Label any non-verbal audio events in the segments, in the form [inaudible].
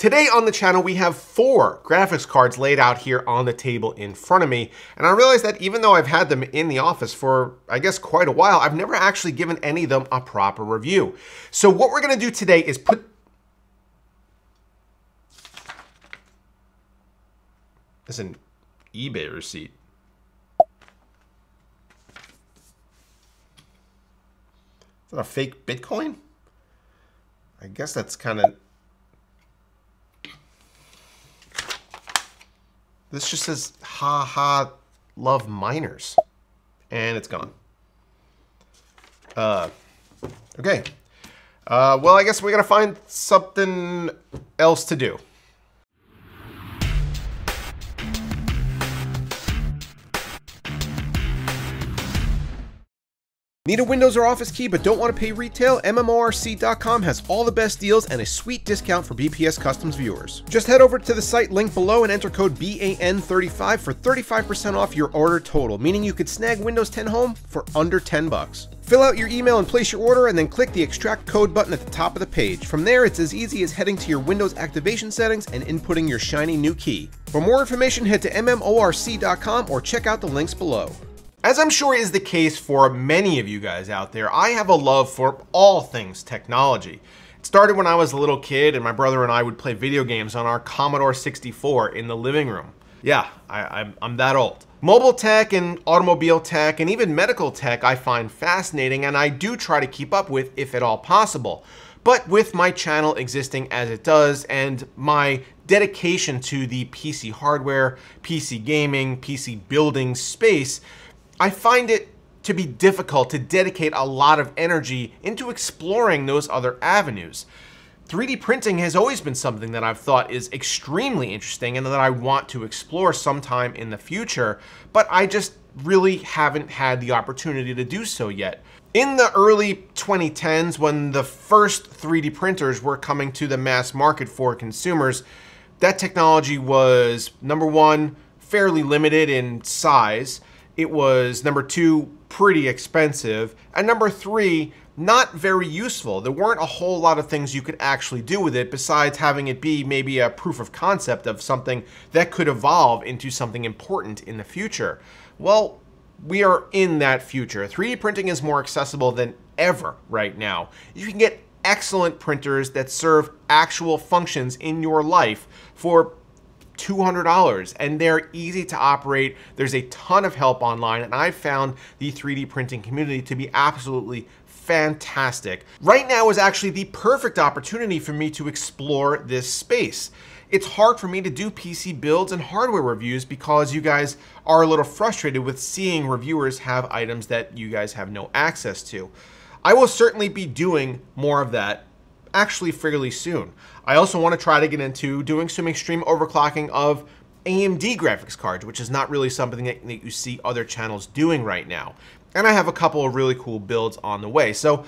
Today on the channel, we have four graphics cards laid out here on the table in front of me. And I realized that even though I've had them in the office for, I guess, quite a while, I've never actually given any of them a proper review. So what we're gonna do today is put That's an eBay receipt. Is that a fake Bitcoin? I guess that's kind of This just says, ha ha, love miners. And it's gone. Uh, okay. Uh, well, I guess we gotta find something else to do. Need a Windows or Office key but don't want to pay retail? MMORC.com has all the best deals and a sweet discount for BPS Customs viewers. Just head over to the site link below and enter code BAN35 for 35% off your order total, meaning you could snag Windows 10 Home for under 10 bucks. Fill out your email and place your order, and then click the Extract Code button at the top of the page. From there, it's as easy as heading to your Windows activation settings and inputting your shiny new key. For more information, head to mmorc.com or check out the links below. As I'm sure is the case for many of you guys out there, I have a love for all things technology. It started when I was a little kid and my brother and I would play video games on our Commodore 64 in the living room. Yeah, I, am I'm that old. Mobile tech and automobile tech and even medical tech I find fascinating and I do try to keep up with if at all possible. But with my channel existing as it does and my dedication to the PC hardware, PC gaming, PC building space, I find it to be difficult to dedicate a lot of energy into exploring those other avenues. 3D printing has always been something that I've thought is extremely interesting and that I want to explore sometime in the future, but I just really haven't had the opportunity to do so yet. In the early 2010s, when the first 3D printers were coming to the mass market for consumers, that technology was number one, fairly limited in size, it was number two, pretty expensive, and number three, not very useful. There weren't a whole lot of things you could actually do with it besides having it be maybe a proof of concept of something that could evolve into something important in the future. Well, we are in that future. 3D printing is more accessible than ever right now. You can get excellent printers that serve actual functions in your life for $200 and they're easy to operate. There's a ton of help online and I've found the 3D printing community to be absolutely fantastic. Right now is actually the perfect opportunity for me to explore this space. It's hard for me to do PC builds and hardware reviews because you guys are a little frustrated with seeing reviewers have items that you guys have no access to. I will certainly be doing more of that actually fairly soon. I also want to try to get into doing some extreme overclocking of AMD graphics cards, which is not really something that you see other channels doing right now. And I have a couple of really cool builds on the way. So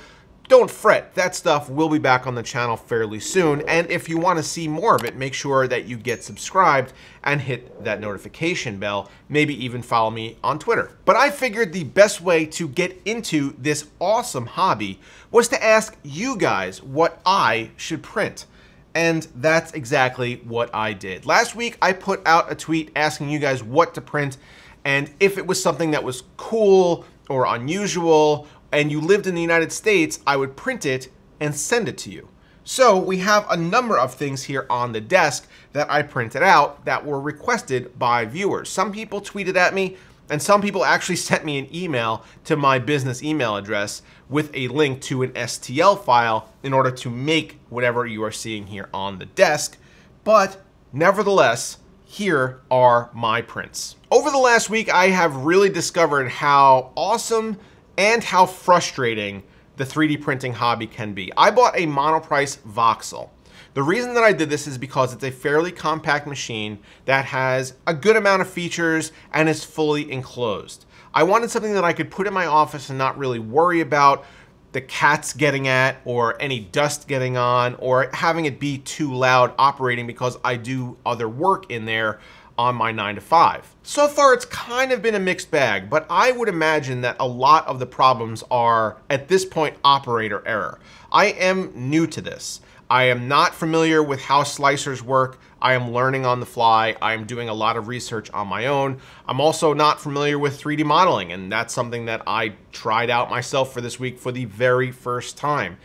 don't fret, that stuff will be back on the channel fairly soon. And if you wanna see more of it, make sure that you get subscribed and hit that notification bell, maybe even follow me on Twitter. But I figured the best way to get into this awesome hobby was to ask you guys what I should print. And that's exactly what I did. Last week, I put out a tweet asking you guys what to print and if it was something that was cool or unusual and you lived in the United States, I would print it and send it to you. So we have a number of things here on the desk that I printed out that were requested by viewers. Some people tweeted at me, and some people actually [laughs] sent me an email to my business email address with a link to an STL file in order to make whatever you are seeing here on the desk. But nevertheless, here are my prints. Over the last week, I have really discovered how awesome and how frustrating the 3D printing hobby can be. I bought a monoprice voxel. The reason that I did this is because it's a fairly compact machine that has a good amount of features and is fully enclosed. I wanted something that I could put in my office and not really worry about the cats getting at or any dust getting on or having it be too loud operating because I do other work in there on my 9 to 5. So far it's kind of been a mixed bag, but I would imagine that a lot of the problems are at this point operator error. I am new to this. I am not familiar with how slicers work. I am learning on the fly. I am doing a lot of research on my own. I'm also not familiar with 3D modeling, and that's something that I tried out myself for this week for the very first time.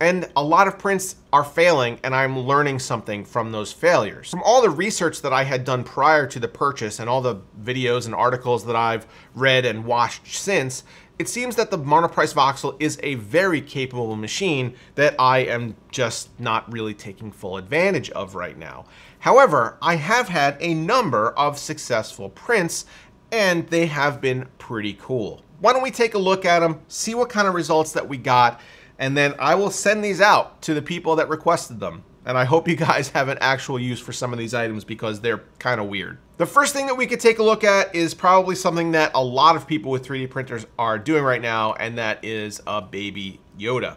And a lot of prints are failing, and I'm learning something from those failures. From all the research that I had done prior to the purchase and all the videos and articles that I've read and watched since, it seems that the monoprice voxel is a very capable machine that I am just not really taking full advantage of right now. However, I have had a number of successful prints and they have been pretty cool. Why don't we take a look at them, see what kind of results that we got, and then I will send these out to the people that requested them. And I hope you guys have an actual use for some of these items because they're kind of weird. The first thing that we could take a look at is probably something that a lot of people with 3D printers are doing right now, and that is a baby Yoda.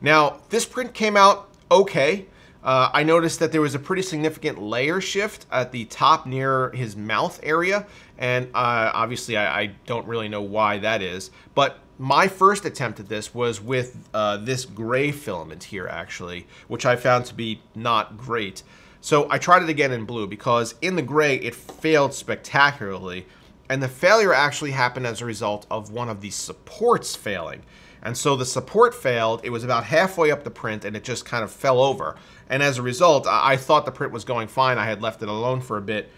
Now, this print came out okay. Uh, I noticed that there was a pretty significant layer shift at the top near his mouth area, and uh, obviously I, I don't really know why that is, but my first attempt at this was with uh, this gray filament here actually, which I found to be not great. So I tried it again in blue because in the gray it failed spectacularly and the failure actually happened as a result of one of the supports failing. And so the support failed, it was about halfway up the print and it just kind of fell over. And as a result, I, I thought the print was going fine, I had left it alone for a bit,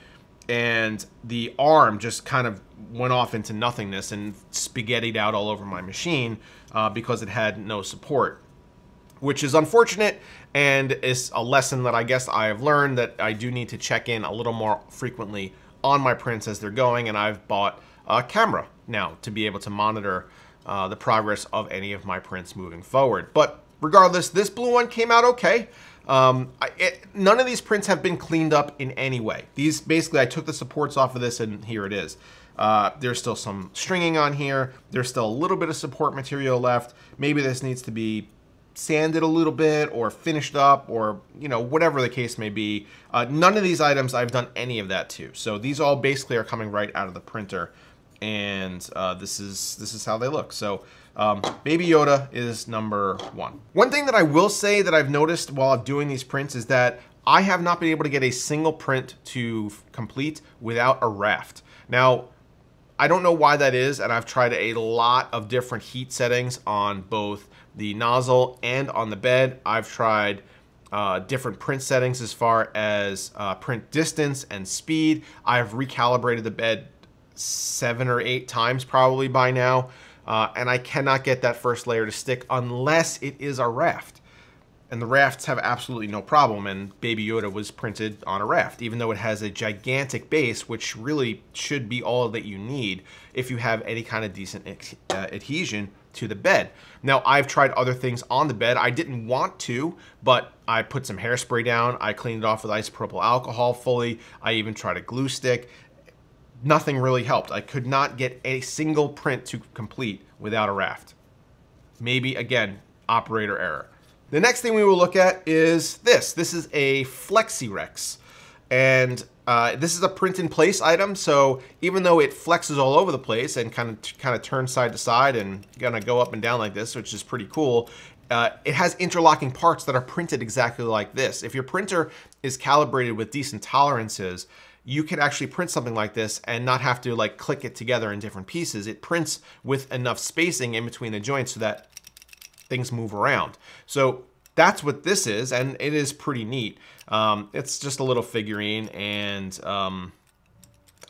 and the arm just kind of went off into nothingness and spaghettied out all over my machine uh, because it had no support which is unfortunate and is a lesson that I guess I have learned that I do need to check in a little more frequently on my prints as they're going and I've bought a camera now to be able to monitor uh, the progress of any of my prints moving forward. But regardless, this blue one came out okay. Um, I, it, none of these prints have been cleaned up in any way. These basically, I took the supports off of this and here it is. Uh, there's still some stringing on here. There's still a little bit of support material left. Maybe this needs to be sanded a little bit or finished up or, you know, whatever the case may be. Uh, none of these items I've done any of that to. So these all basically are coming right out of the printer and uh, this is this is how they look. So um, Baby Yoda is number one. One thing that I will say that I've noticed while doing these prints is that I have not been able to get a single print to complete without a raft. Now, I don't know why that is, and I've tried a lot of different heat settings on both the nozzle and on the bed. I've tried uh, different print settings as far as uh, print distance and speed. I've recalibrated the bed seven or eight times probably by now. Uh, and I cannot get that first layer to stick unless it is a raft. And the rafts have absolutely no problem, and Baby Yoda was printed on a raft, even though it has a gigantic base, which really should be all that you need if you have any kind of decent uh, adhesion to the bed. Now, I've tried other things on the bed. I didn't want to, but I put some hairspray down. I cleaned it off with isopropyl alcohol fully. I even tried a glue stick, nothing really helped. I could not get a single print to complete without a raft. Maybe, again, operator error. The next thing we will look at is this. This is a FlexiRex. And uh, this is a print in place item, so even though it flexes all over the place and kind of kind of turns side to side and gonna go up and down like this, which is pretty cool, uh, it has interlocking parts that are printed exactly like this. If your printer is calibrated with decent tolerances, you could actually print something like this and not have to like click it together in different pieces. It prints with enough spacing in between the joints so that things move around. So that's what this is, and it is pretty neat. Um, it's just a little figurine, and um,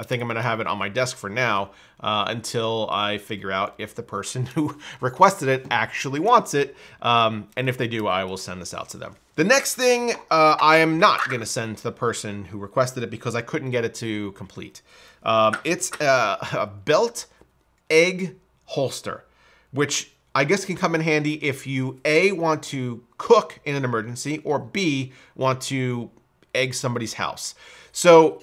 I think I'm going to have it on my desk for now uh, until I figure out if the person [laughs] who requested it actually wants it. Um, and if they do, I will send this out to them. The next thing uh, I am not going to send to the person who requested it because I couldn't get it to complete. Um, it's uh, a, [laughs] a belt egg holster, which I guess can come in handy if you A, want to cook in an emergency, or B, want to egg somebody's house. So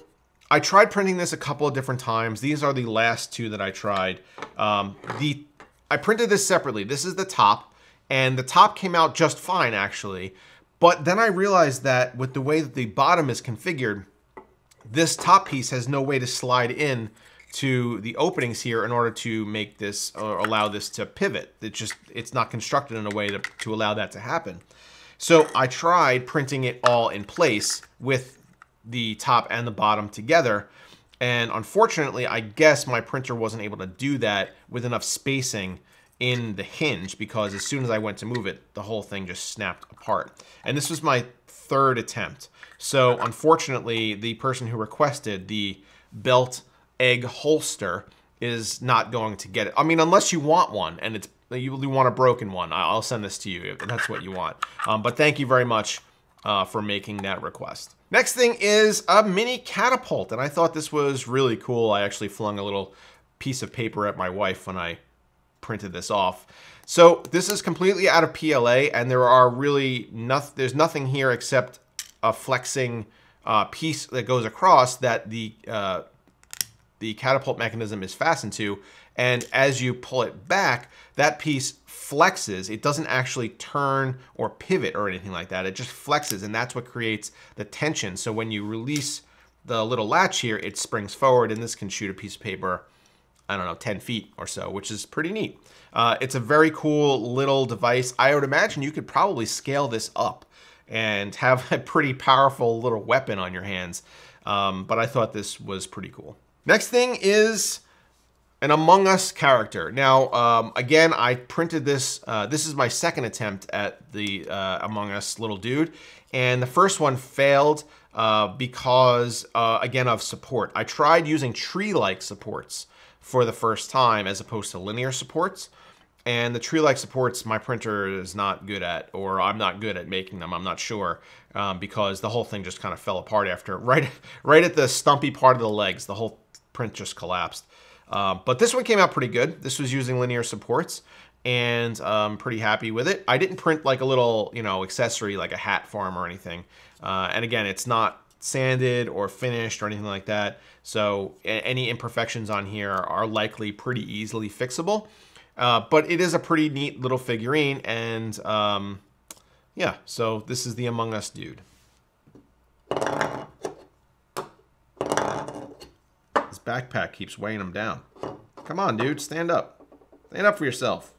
I tried printing this a couple of different times. These are the last two that I tried. Um, the I printed this separately. This is the top, and the top came out just fine, actually. But then I realized that with the way that the bottom is configured, this top piece has no way to slide in to the openings here in order to make this or allow this to pivot. It just, it's not constructed in a way to, to allow that to happen. So I tried printing it all in place with the top and the bottom together. And unfortunately, I guess my printer wasn't able to do that with enough spacing in the hinge because as soon as I went to move it, the whole thing just snapped apart. And this was my third attempt. So unfortunately, the person who requested the belt egg holster is not going to get it. I mean, unless you want one and it's you, want a broken one, I'll send this to you if that's what you want. Um, but thank you very much uh, for making that request. Next thing is a mini catapult, and I thought this was really cool. I actually flung a little piece of paper at my wife when I printed this off. So this is completely out of PLA, and there are really nothing. There's nothing here except a flexing uh, piece that goes across that the uh, the catapult mechanism is fastened to, and as you pull it back, that piece flexes. It doesn't actually turn or pivot or anything like that. It just flexes and that's what creates the tension. So when you release the little latch here, it springs forward and this can shoot a piece of paper, I don't know, 10 feet or so, which is pretty neat. Uh, it's a very cool little device. I would imagine you could probably scale this up and have [laughs] a pretty powerful little weapon on your hands. Um, but I thought this was pretty cool. Next thing is an Among Us character. Now, um, again, I printed this. Uh, this is my second attempt at the uh, Among Us little dude. And the first one failed uh, because, uh, again, of support. I tried using tree-like supports for the first time as opposed to linear supports. And the tree-like supports my printer is not good at, or I'm not good at making them, I'm not sure, um, because the whole thing just kind of fell apart after, [laughs] right, right at the stumpy part of the legs, the whole print just collapsed. Uh, but this one came out pretty good. This was using linear supports and I'm pretty happy with it. I didn't print like a little, you know, accessory like a hat form or anything. Uh, and again, it's not sanded or finished or anything like that. So any imperfections on here are likely pretty easily fixable. Uh, but it is a pretty neat little figurine and um, yeah, so this is the Among Us dude. backpack keeps weighing him down. Come on, dude. Stand up. Stand up for yourself.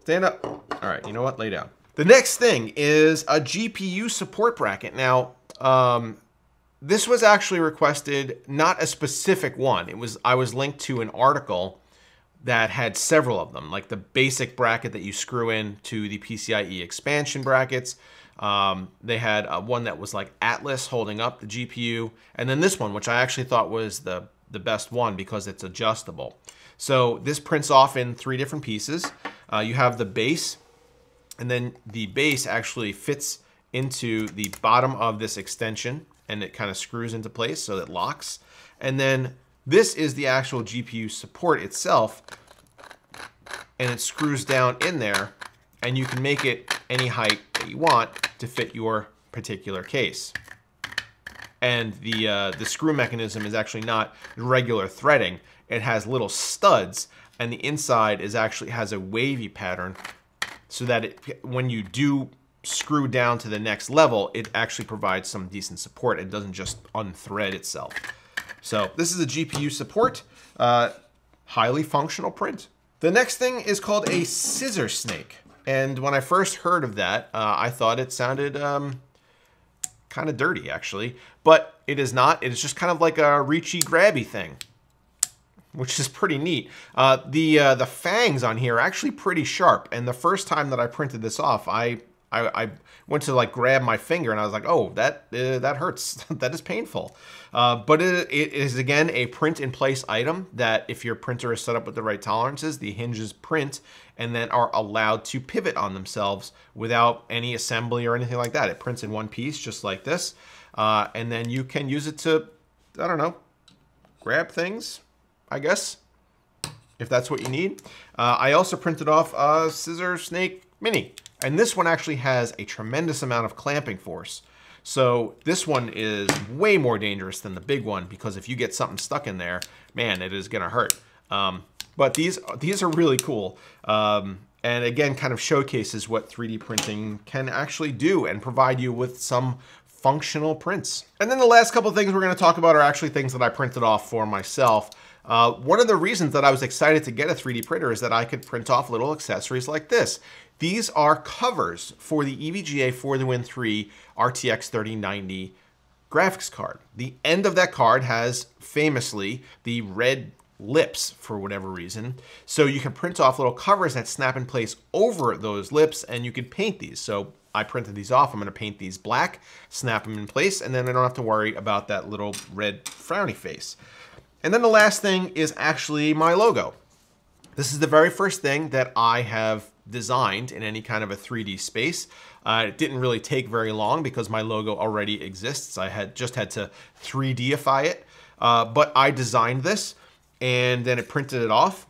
Stand up. All right, you know what? Lay down. The next thing is a GPU support bracket. Now, um, this was actually requested, not a specific one. It was I was linked to an article that had several of them, like the basic bracket that you screw in to the PCIe expansion brackets. Um, they had uh, one that was like Atlas holding up the GPU, and then this one, which I actually thought was the, the best one because it's adjustable. So this prints off in three different pieces. Uh, you have the base, and then the base actually fits into the bottom of this extension and it kind of screws into place so it locks. And then this is the actual GPU support itself, and it screws down in there, and you can make it any height that you want to fit your particular case. And the, uh, the screw mechanism is actually not regular threading. It has little studs, and the inside is actually has a wavy pattern so that it, when you do screw down to the next level, it actually provides some decent support. It doesn't just unthread itself. So this is a GPU support, uh, highly functional print. The next thing is called a scissor snake. And when I first heard of that, uh, I thought it sounded um, kind of dirty actually, but it is not. It is just kind of like a reachy grabby thing, which is pretty neat. Uh, the, uh, the fangs on here are actually pretty sharp. And the first time that I printed this off, I I, I went to like grab my finger and I was like, oh, that uh, that hurts. [laughs] that is painful. Uh, but it, it is again a print in place item that if your printer is set up with the right tolerances, the hinges print and then are allowed to pivot on themselves without any assembly or anything like that. It prints in one piece just like this. Uh, and then you can use it to, I don't know, grab things, I guess, if that's what you need. Uh, I also printed off a Scissor Snake Mini and this one actually has a tremendous amount of clamping force. So this one is way more dangerous than the big one because if you get something stuck in there, man, it is gonna hurt. Um, but these, these are really cool. Um, and again, kind of showcases what 3D printing can actually do and provide you with some functional prints. And then the last couple things we're gonna talk about are actually things that I printed off for myself. Uh, one of the reasons that I was excited to get a 3D printer is that I could print off little accessories like this. These are covers for the EVGA For the Win 3 RTX 3090 graphics card. The end of that card has famously the red lips for whatever reason. So you can print off little covers that snap in place over those lips and you can paint these. So I printed these off. I'm going to paint these black, snap them in place, and then I don't have to worry about that little red frowny face. And then the last thing is actually my logo. This is the very first thing that I have designed in any kind of a 3D space. Uh, it didn't really take very long because my logo already exists. I had just had to 3Dify it, uh, but I designed this and then it printed it off.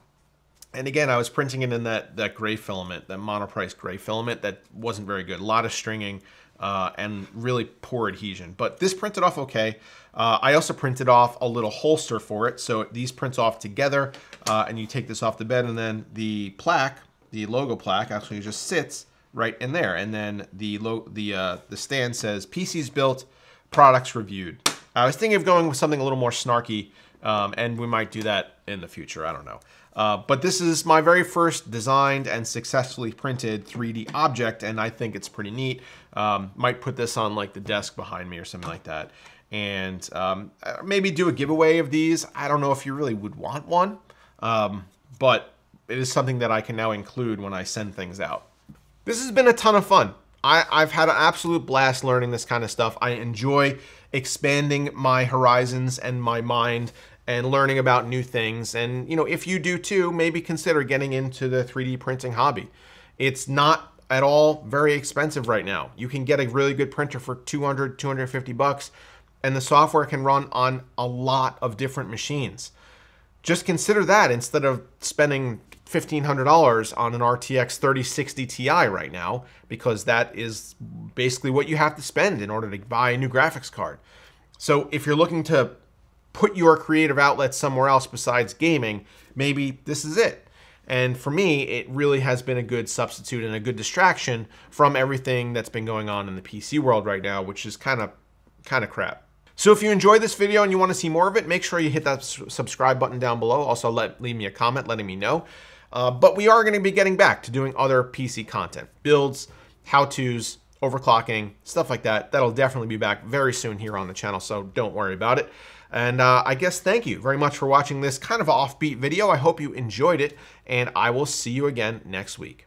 And again, I was printing it in that, that gray filament, that monoprice gray filament that wasn't very good. A lot of stringing, uh, and really poor adhesion. But this printed off okay. Uh, I also printed off a little holster for it. So these prints off together uh, and you take this off the bed and then the plaque, the logo plaque actually just sits right in there. And then the, the, uh, the stand says PCs built, products reviewed. I was thinking of going with something a little more snarky um, and we might do that in the future. I don't know. Uh, but this is my very first designed and successfully printed 3D object, and I think it's pretty neat. Um, might put this on like the desk behind me or something like that. And um, uh, maybe do a giveaway of these. I don't know if you really would want one, um, but it is something that I can now include when I send things out. This has been a ton of fun. I, have had an absolute blast learning this kind of stuff. I enjoy expanding my horizons and my mind and learning about new things. And, you know, if you do too, maybe consider getting into the 3D printing hobby. It's not at all very expensive right now. You can get a really good printer for 200, 250 bucks, and the software can run on a lot of different machines. Just consider that instead of spending $1,500 on an RTX 3060 Ti right now, because that is basically what you have to spend in order to buy a new graphics card. So if you're looking to put your creative outlet somewhere else besides gaming, maybe this is it. And for me, it really has been a good substitute and a good distraction from everything that's been going on in the PC world right now, which is kind of kind of crap. So if you enjoyed this video and you want to see more of it, make sure you hit that subscribe button down below. Also, let leave me a comment letting me know. Uh, but we are going to be getting back to doing other PC content, builds, how-tos, overclocking, stuff like that. That'll definitely be back very soon here on the channel, so don't worry about it. And uh, I guess thank you very much for watching this kind of offbeat video. I hope you enjoyed it, and I will see you again next week.